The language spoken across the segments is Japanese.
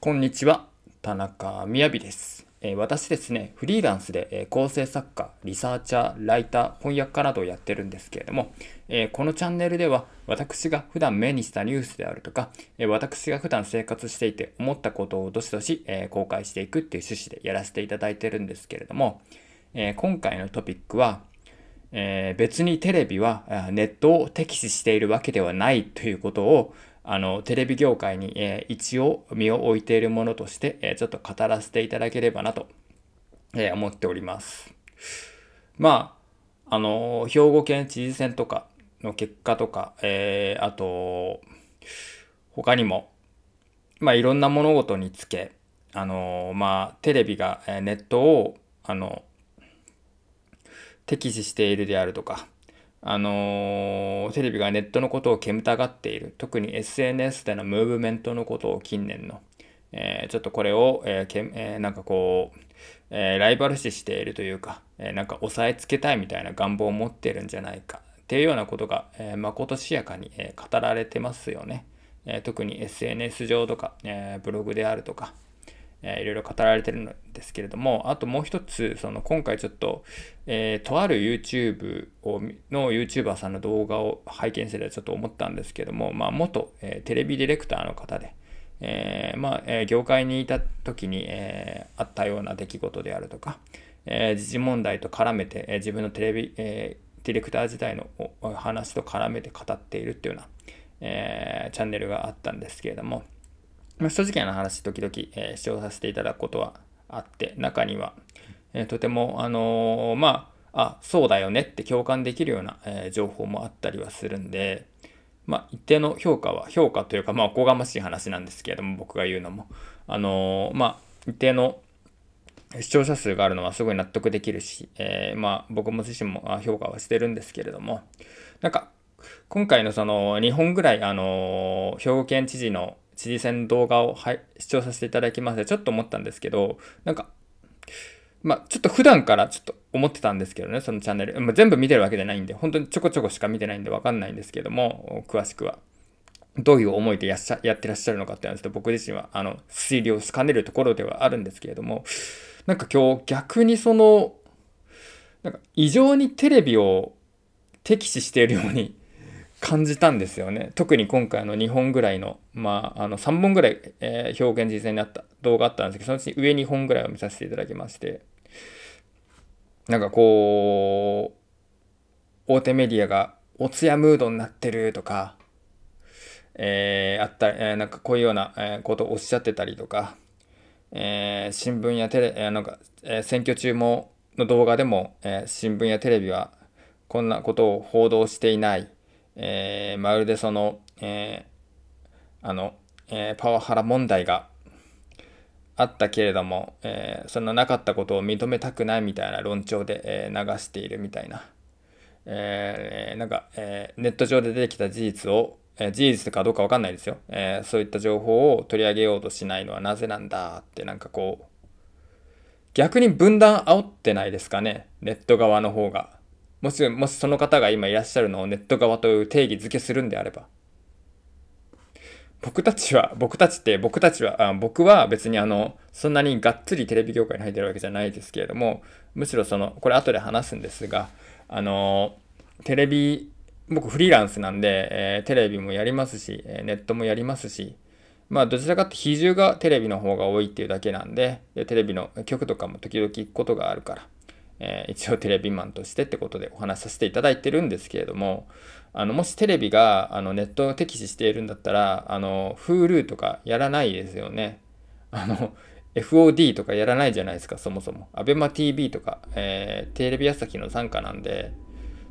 こんにちは、田中みです。えー、私ですね、フリーランスで、えー、構成作家、リサーチャー、ライター、翻訳家などをやってるんですけれども、えー、このチャンネルでは私が普段目にしたニュースであるとか、え私が普段生活していて思ったことをどしどし、え公開していくっていう趣旨でやらせていただいてるんですけれども、え今回のトピックは、え別にテレビはネットを敵視しているわけではないということを、あのテレビ業界に、えー、一応身を置いているものとして、えー、ちょっと語らせていただければなと、えー、思っております。まあ、あの兵庫県知事選とかの結果とか、えー、あと、他にも、まあ、いろんな物事につけ、あのまあ、テレビが、えネットを、あの敵視しているであるとか、あのー、テレビがネットのことを煙たがっている特に SNS でのムーブメントのことを近年の、えー、ちょっとこれを、えーけえー、なんかこう、えー、ライバル視しているというか、えー、なんか押さえつけたいみたいな願望を持っているんじゃないかっていうようなことが、えー、まことしやかに、えー、語られてますよね、えー、特に SNS 上とか、えー、ブログであるとかえいろいろ語られてるんですけれども、あともう一つ、その今回ちょっと、えー、とある YouTube をの YouTuber さんの動画を拝見しててちょっと思ったんですけども、まあ、元、えー、テレビディレクターの方で、えー、まあ、え業界にいた時に、えあったような出来事であるとか、え時事問題と絡めて、え自分のテレビ、えディレクター時代の話と絡めて語っているっていうような、えチャンネルがあったんですけれども、まあ、正直な話、時々、えー、視聴させていただくことはあって、中には、えー、とても、あのー、まあ、あ、そうだよねって共感できるような、え情報もあったりはするんで、まあ、一定の評価は、評価というか、まあ、おこがましい話なんですけれども、僕が言うのも、あのまあ、一定の視聴者数があるのはすごい納得できるし、えー、まあ僕も自身も評価はしてるんですけれども、なんか今回のその日本ぐらいあの、兵庫県知事の知事選動画を、はい、視聴させていただきまして、ちょっと思ったんですけど、なんか、まあ、ちょっと普段からちょっと思ってたんですけどね、そのチャンネル。まあ、全部見てるわけじゃないんで、本当にちょこちょこしか見てないんでわかんないんですけども、詳しくは。どういう思いでやっしゃやってらっしゃるのかっていうのは、ちょっと僕自身は、あの、推理をしかねるところではあるんですけれども、なんか今日逆にその、なんか異常にテレビを敵視しているように感じたんですよね。特に今回の2本ぐらいの、まあ、あの3本ぐらい、えー、表現実前になった動画あったんですけど、そのうち上2本ぐらいを見させていただきまして、なんかこう、大手メディアがおつやムードになってるとか、えー、あったえー、なんかこういうような、えことをおっしゃってたりとか、えー、新聞やテレ、えなんか、え選挙中もの動画でも、え新聞やテレビはこんなことを報道していないえー、まるでその、えー、あの、えー、パワハラ問題があったけれども、えー、そんななかったことを認めたくないみたいな論調で、えー、流しているみたいな、えー、なんか、えネット上で出てきた事実を、え事実かどうか分かんないですよ、えそういった情報を取り上げようとしないのはなぜなんだってなんかこう逆に分断煽ってないですかねネット側の方がもし、もしその方が今いらっしゃるのをネット側という定義づけするんであれば。僕たちは、僕たちって、僕たちは、あ僕は別にあの、そんなにがっつりテレビ業界に入ってるわけじゃないですけれども、むしろその、これ後で話すんですが、あの、テレビ、僕フリーランスなんで、えー、テレビもやりますし、えー、ネットもやりますし、まあどちらかって比重がテレビの方が多いっていうだけなんで、でテレビの局とかも時々行くことがあるから。えー、一応テレビマンとしてってことでお話しさせていただいてるんですけれどもあのもしテレビがあのネットを敵視しているんだったらあの Hulu とかやらないですよねあの FOD とかやらないじゃないですかそもそも ABEMATV とか、えー、テレビ朝日の傘下なんで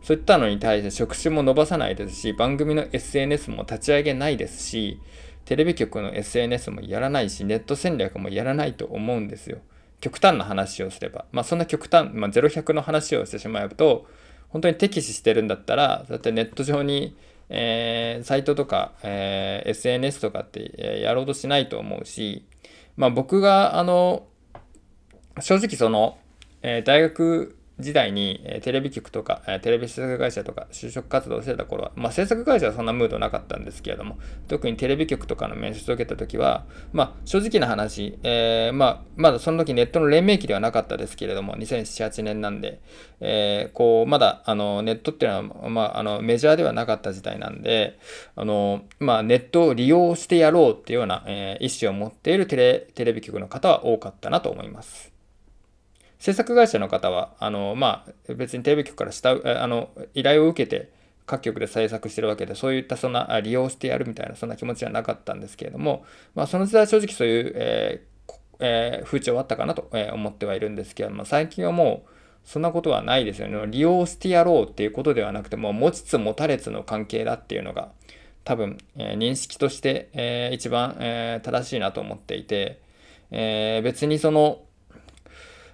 そういったのに対して職種も伸ばさないですし番組の SNS も立ち上げないですしテレビ局の SNS もやらないしネット戦略もやらないと思うんですよ。極端な話をすれば、まあ、そんな極端、まあ、0100の話をしてしまうと本当に敵視してるんだったらだってネット上に、えー、サイトとか、えー、SNS とかって、えやろうとしないと思うし、まあ、僕があの正直その、えー、大学時代に、テレビ局とか、テレビ制作会社とか就職活動してた頃は、まあ、制作会社はそんなムードなかったんですけれども特にテレビ局とかの面接を受けた時は、まあ、正直な話、えー、まあ、まだその時ネットの連盟期ではなかったですけれども2078年なんで、えー、こうまだあのネットっていうのは、まあ、あのメジャーではなかった時代なんであの、まあ、ネットを利用してやろうっていうような、えー、意思を持っているテレテレビ局の方は多かったなと思います。制作会社の方は、あの、まあ、別にテレビ局から下、あの、依頼を受けて、各局で制作してるわけで、そういったそんな利用してやるみたいな、そんな気持ちはなかったんですけれども、まあ、その時代正直そういう、えーえー、風潮はあったかなと思ってはいるんですけれども、最近はもう、そんなことはないですよね。利用してやろうっていうことではなくて、もう持ちつ持たれつの関係だっていうのが、多分、えー、認識として、えー、一番、えー、正しいなと思っていて、えー、別にその、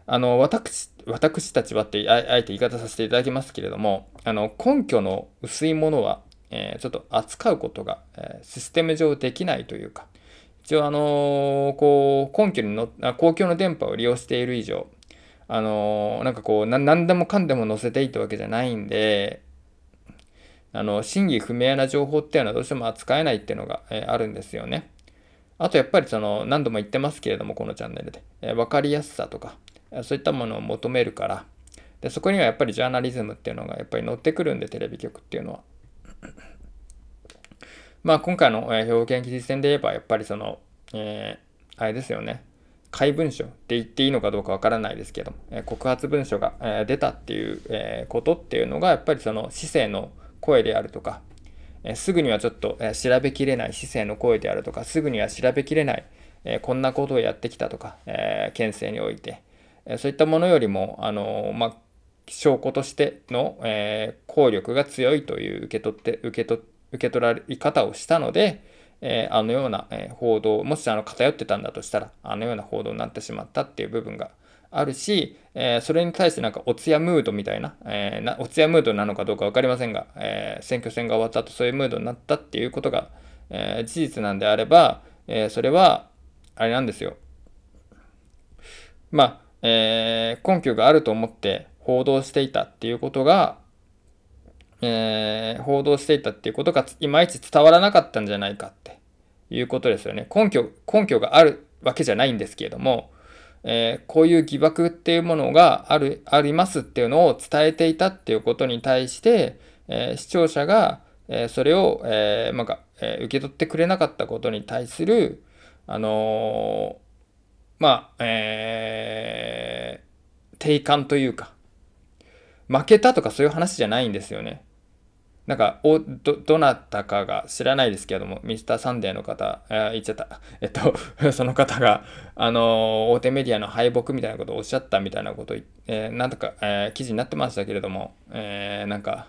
あの私私たちはってあえて言い方させていただきますけれどもあの根拠の薄いものは、えー、ちょっと扱うことが、えー、システム上できないというか一応あのー、こう根拠にの公共の電波を利用している以上あのー、なんかこう何でもかんでも載せていいってわけじゃないんであの真偽不明な情報っていうのはどうしても扱えないっていうのが、えあるんですよね。あとやっぱりその何度も言ってますけれどもこのチャンネルで、え分かりやすさとかそういったものを求めるからでそこにはやっぱりジャーナリズムっていうのがやっぱり乗ってくるんでテレビ局っていうのは。まあ今回の表現記事戦で言えばやっぱりその、えー、あれですよね怪文書って言っていいのかどうかわからないですけども、え告発文書が、え出たっていう、えことっていうのがやっぱりその市政の声であるとか、えすぐにはちょっと、え調べきれない市政の声であるとかすぐには調べきれない、えこんなことをやってきたとか、え県政において。そういったものよりも、あのまあ、証拠としての、えー、効力が強いという受け取って受け取受け取られ方をしたので、えー、あのような、え報道もしあの偏ってたんだとしたらあのような報道になってしまったっていう部分があるし、えそれに対してなんかお通夜ムードみたいな,、えなお通夜ムードなのかどうか分かりませんが、え選挙戦が終わった後そういうムードになったっていうことが、え事実なんであれば、えそれはあれなんですよ。まあえー、根拠があると思って報道していたっていうことが、えー、報道していたっていうことがいまいち伝わらなかったんじゃないかっていうことですよね。根拠、根拠があるわけじゃないんですけれども、えー、こういう疑惑っていうものがある、ありますっていうのを伝えていたっていうことに対して、えー、視聴者が、えー、それを、えー、なんか、えー、受け取ってくれなかったことに対する、あのまあ、えー、定感というか、負けたとかそういう話じゃないんですよね。なんか、お、ど、どなたかが知らないですけれども、ミスターサンデーの方、え言っちゃった。えっと、その方が、あの大手メディアの敗北みたいなことをおっしゃったみたいなことえー、なんとか、えー、記事になってましたけれども、えー、なんか、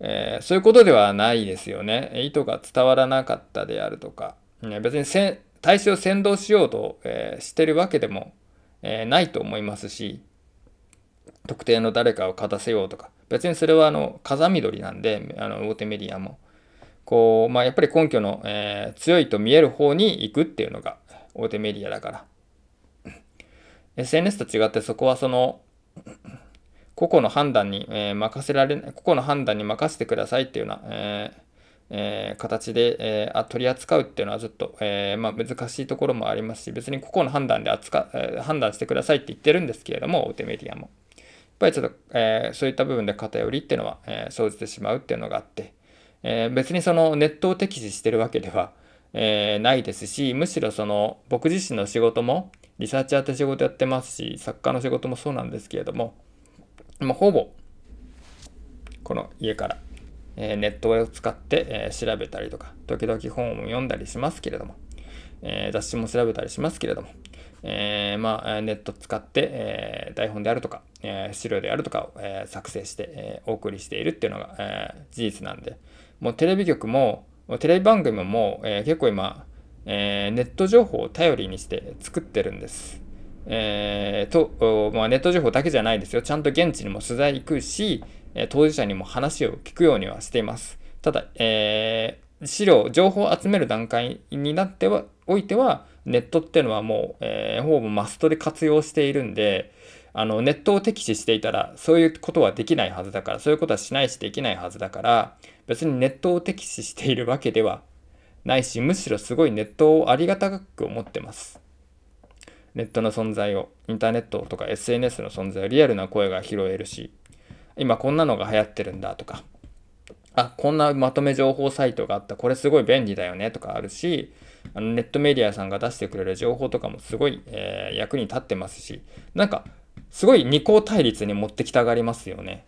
えー、そういうことではないですよね。意図が伝わらなかったであるとか、ね、別にせ対象を先導しようと、えー、してるわけでも、えー、ないと思いますし特定の誰かを勝たせようとか別にそれはあの風緑なんであの大手メディアもこう、まあ、やっぱり根拠の、えー、強いと見える方に行くっていうのが大手メディアだから SNS と違ってそこはその個々の判断に、え任せられない、個々の判断に任せてくださいっていうような、えーえー、形で、えー、取り扱うっていうのはちょっと、えー、まあ、難しいところもありますし別に個々の判断で扱、えー、判断してくださいって言ってるんですけれども大手メディアもやっぱりちょっと、えそういった部分で偏りっていうのは、え生じてしまうっていうのがあって、え別にそのネットを敵視してるわけでは、えないですしむしろその僕自身の仕事もリサーチ当て仕事やってますし作家の仕事もそうなんですけれどもまほぼこの家からえネットを使って、え調べたりとか、時々本を読んだりしますけれども、え雑誌も調べたりしますけれども、えまあ、ネット使って、え台本であるとか、え資料であるとかを、え作成して、えお送りしているっていうのが、え事実なんで、もうテレビ局も、テレビ番組も、え結構今、えネット情報を頼りにして作ってるんです。えと、まあ、ネット情報だけじゃないですよ。ちゃんと現地にも取材行くし、当事者にも話を聞くようにはしています。ただ、えー、資料、情報を集める段階になっては、おいては、ネットっていうのはもう、えー、ほぼマストで活用しているんで、あの、ネットを敵視していたら、そういうことはできないはずだから、そういうことはしないしできないはずだから、別にネットを敵視しているわけではないし、むしろすごいネットをありがたく思ってます。ネットの存在を、インターネットとか SNS の存在をリアルな声が拾えるし、今こんなのが流行ってるんだとか、あ、こんなまとめ情報サイトがあった、これすごい便利だよねとかあるし、あのネットメディアさんが出してくれる情報とかもすごい、えー、役に立ってますし、なんか、すごい二項対立に持ってきたがりますよね。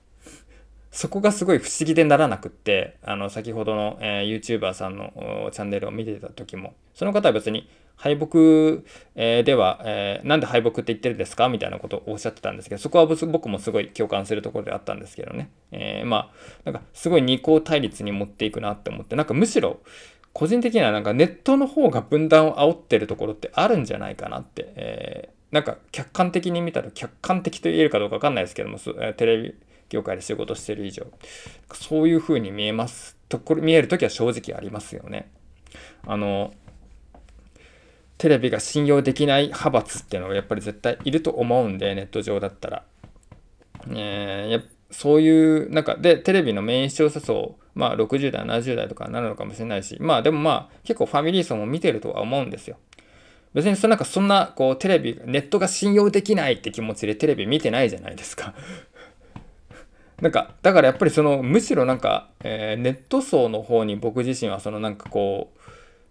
そこがすごい不思議でならなくって、あの、先ほどの、えー、YouTuber さんのチャンネルを見てた時も、その方は別に敗北、えでは、えー、なんで敗北って言ってるんですかみたいなことをおっしゃってたんですけど、そこは僕もすごい共感するところであったんですけどね。えー、まあ、なんかすごい二項対立に持っていくなって思って、なんかむしろ、個人的にはなんかネットの方が分断を煽ってるところってあるんじゃないかなって、えー、なんか客観的に見たら客観的と言えるかどうかわかんないですけども、テレビ業界で仕事してる以上、そういう風に見えます、ところ見える時は正直ありますよね。あの、テレビが信用できない派閥っていうのがやっぱり絶対いると思うんで、ネット上だったら。えー、そういう、なんか、で、テレビのメイン視聴者層、まあ、60代、70代とかなるのかもしれないし、まあ、でもまあ、結構ファミリー層も見てるとは思うんですよ。別にそなんかそんなこうテレビネットが信用できないって気持ちでテレビ見てないじゃないですか なんかだからやっぱりそのむしろなんか、えー、ネット層の方に僕自身はそのなんかこう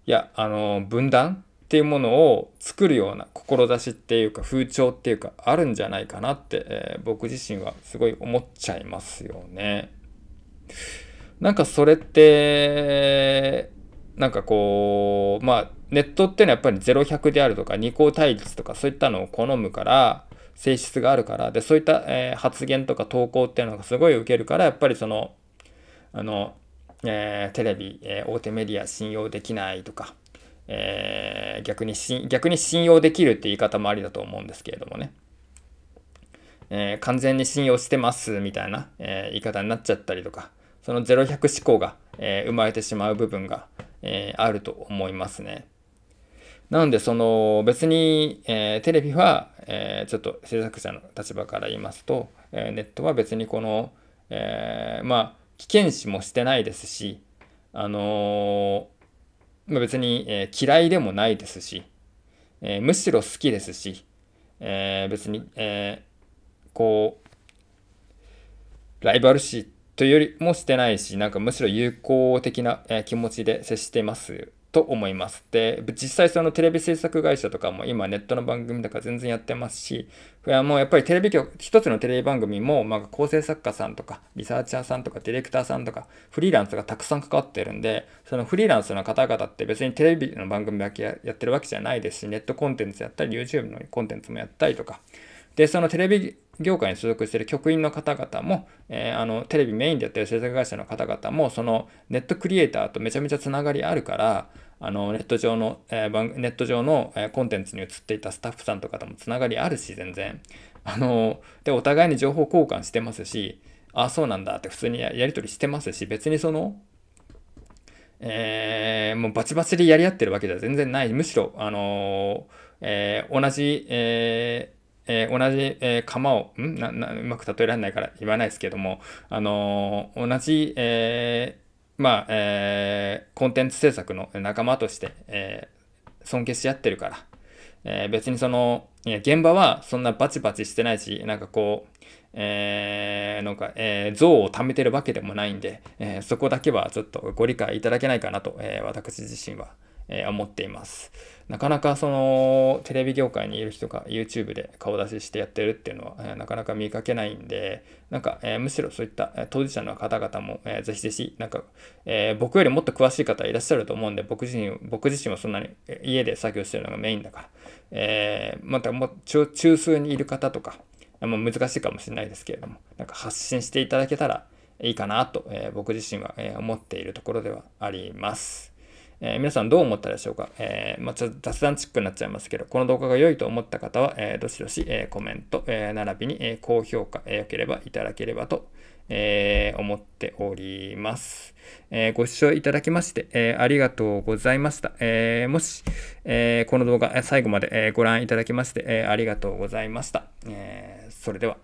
いやあの分断っていうものを作るような志っていうか風潮っていうかあるんじゃないかなって、えー、僕自身はすごい思っちゃいますよね。なんかそれってなんかこうまあネットっていうのはやっぱり0100であるとか二項対立とかそういったのを好むから性質があるからでそういった、えー、発言とか投稿っていうのがすごい受けるからやっぱりそのあの、えー、テレビ、え大手メディア信用できないとかえー、逆に逆に信用できるって言い方もありだと思うんですけれどもね。えー、完全に信用してますみたいな、えー、言い方になっちゃったりとか、その0100思考が、えー、生まれてしまう部分が、えあると思いますね。なので、その別に、えテレビは、えちょっと制作者の立場から言いますと、えネットは別にこの、えまあ、危険視もしてないですし、あのまあ、別に、えー、嫌いでもないですし、えー、むしろ好きですし、えー、別に、えこうライバル視というよりもしてないしなんかむしろ友好的な、え気持ちで接してますと思います。で、実際そのテレビ制作会社とかも今ネットの番組とか全然やってますし、こもうやっぱりテレビ局、一つのテレビ番組も、まあ、構成作家さんとか、リサーチャーさんとか、ディレクターさんとか、フリーランスがたくさん関わってるんで、そのフリーランスの方々って別にテレビの番組だけやってるわけじゃないですし、ネットコンテンツやったり、YouTube のコンテンツもやったりとか、で、そのテレビ業界に所属している局員の方々も、えー、あのテレビメインでやってる制作会社の方々もそのネットクリエイターとめちゃめちゃつながりあるからあのネット上の、えー、ネット上の、えコンテンツに移っていたスタッフさんとかともつながりあるし全然あのでお互いに情報交換してますしああそうなんだって普通にやり取りしてますし別にそのえー、もうバチバチでやり合ってるわけでは全然ないむしろあのー、えー、同じ、ええー、同じ、えー、釜を、んななうまく例えられないから言わないですけども、あのー、同じ、えまあ、えコンテンツ制作の仲間として、え尊敬し合ってるから、え別にその、現場はそんなバチバチしてないし、なんかこう、えー、なんか、えー、像を貯めてるわけでもないんで、えー、そこだけはちょっとご理解いただけないかなと、えー、私自身はえ思っています。なかなかそのテレビ業界にいる人が YouTube で顔出ししてやってるっていうのは、なかなか見かけないんで、なんか、えむしろそういった、当事者の方々も、えぜひぜひ、なんか、え僕よりもっと詳しい方いらっしゃると思うんで、僕自身、僕自身もそんなに家で作業してるのがメインだから、えまたも中中枢にいる方とか、もう難しいかもしれないですけれども、なんか発信していただけたらいいかなと、え僕自身は、え思っているところではあります。えー、皆さんどう思ったでしょうか、えー、まあ、雑談チックになっちゃいますけど、この動画が良いと思った方は、えー、どしどし、えコメント、え並びに、え高評価、えー、ければいただければと、え思っております、えご視聴いただきまして、えありがとうございました。えもし、えこの動画、最後まで、えご覧いただきまして、えありがとうございました。えそれでは。